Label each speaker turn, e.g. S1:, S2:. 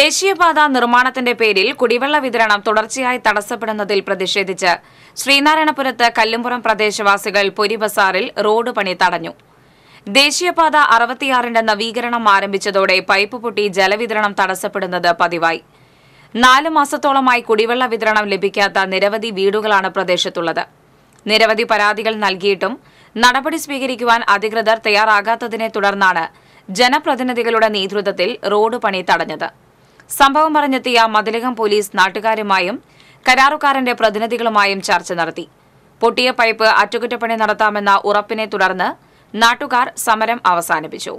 S1: ദേശീയപാത നിർമ്മാണത്തിന്റെ പേരിൽ കുടിവെള്ള വിതരണം തുടർച്ചയായി തടസ്സപ്പെടുന്നതിൽ പ്രതിഷേധിച്ച് ശ്രീനാരായണപുരത്ത് കല്ലുംപുറം പ്രദേശവാസികൾ പൊരിബസാറിൽ റോഡ് പണി തടഞ്ഞു ദേശീയപാത അറുപത്തിയാറിന്റെ നവീകരണം ആരംഭിച്ചതോടെ പൈപ്പ് പൊട്ടി ജലവിതരണം തടസ്സപ്പെടുന്നത് പതിവായി നാല് മാസത്തോളമായി കുടിവെള്ള വിതരണം ലഭിക്കാത്ത നിരവധി വീടുകളാണ് പ്രദേശത്തുള്ളത് നിരവധി പരാതികൾ നൽകിയിട്ടും നടപടി സ്വീകരിക്കുവാൻ അധികൃതർ തയ്യാറാകാത്തതിനെ തുടർന്നാണ് ജനപ്രതിനിധികളുടെ നേതൃത്വത്തിൽ റോഡ് പണി തടഞ്ഞത് സംഭവം അറിഞ്ഞെത്തിയ മതിലകം പോലീസ് നാട്ടുകാരുമായും കരാറുകാരന്റെ പ്രതിനിധികളുമായും ചർച്ച നടത്തി പൊട്ടിയ പൈപ്പ് അറ്റകുറ്റപ്പണി നടത്താമെന്ന ഉറപ്പിനെ തുടർന്ന് നാട്ടുകാർ സമരം അവസാനിപ്പിച്ചു